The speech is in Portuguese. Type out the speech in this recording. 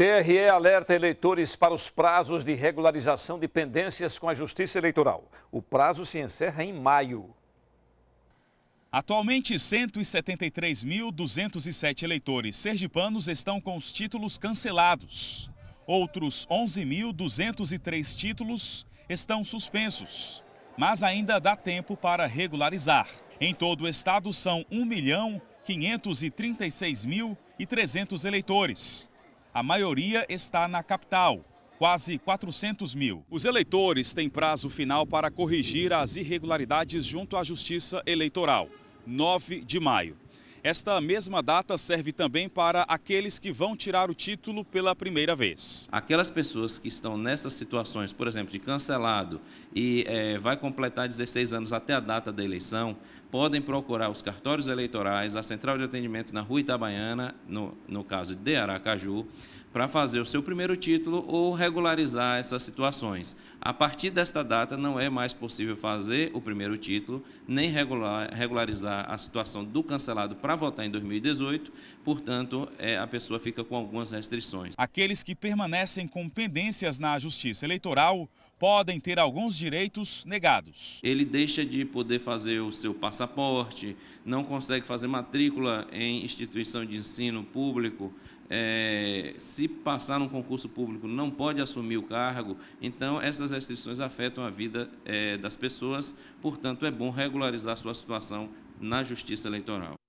TRE alerta eleitores para os prazos de regularização de pendências com a Justiça Eleitoral. O prazo se encerra em maio. Atualmente, 173.207 eleitores sergipanos estão com os títulos cancelados. Outros 11.203 títulos estão suspensos, mas ainda dá tempo para regularizar. Em todo o estado, são 1.536.300 milhão eleitores a maioria está na capital, quase 400 mil. Os eleitores têm prazo final para corrigir as irregularidades junto à Justiça Eleitoral, 9 de maio. Esta mesma data serve também para aqueles que vão tirar o título pela primeira vez. Aquelas pessoas que estão nessas situações, por exemplo, de cancelado e é, vai completar 16 anos até a data da eleição, podem procurar os cartórios eleitorais, a central de atendimento na Rua Itabaiana, no, no caso de Aracaju, para fazer o seu primeiro título ou regularizar essas situações. A partir desta data, não é mais possível fazer o primeiro título, nem regularizar a situação do cancelado para votar em 2018, portanto, é, a pessoa fica com algumas restrições. Aqueles que permanecem com pendências na Justiça Eleitoral podem ter alguns direitos negados. Ele deixa de poder fazer o seu passaporte, não consegue fazer matrícula em instituição de ensino público, é, se passar num concurso público não pode assumir o cargo. Então, essas restrições afetam a vida é, das pessoas, portanto, é bom regularizar sua situação na Justiça Eleitoral.